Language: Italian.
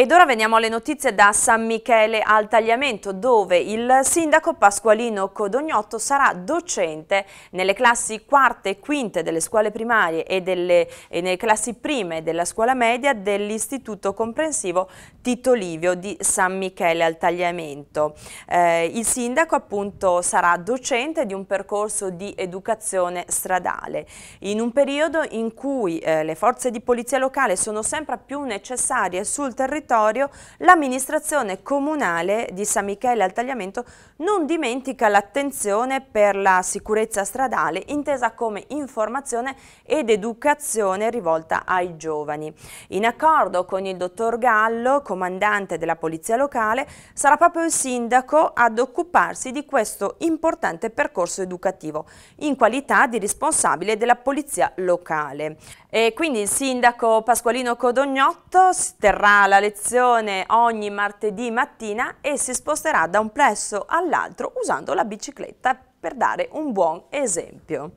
Ed ora veniamo alle notizie da San Michele al Tagliamento, dove il sindaco Pasqualino Codognotto sarà docente nelle classi quarte e quinte delle scuole primarie e, delle, e nelle classi prime della scuola media dell'Istituto Comprensivo Tito Livio di San Michele al Tagliamento. Eh, il sindaco appunto sarà docente di un percorso di educazione stradale, in un periodo in cui eh, le forze di polizia locale sono sempre più necessarie sul territorio territorio, l'amministrazione comunale di San Michele al Tagliamento non dimentica l'attenzione per la sicurezza stradale, intesa come informazione ed educazione rivolta ai giovani. In accordo con il dottor Gallo, comandante della Polizia Locale, sarà proprio il sindaco ad occuparsi di questo importante percorso educativo, in qualità di responsabile della Polizia Locale. E quindi il sindaco Pasqualino Codognotto terrà la lezione lezione ogni martedì mattina e si sposterà da un plesso all'altro usando la bicicletta per dare un buon esempio.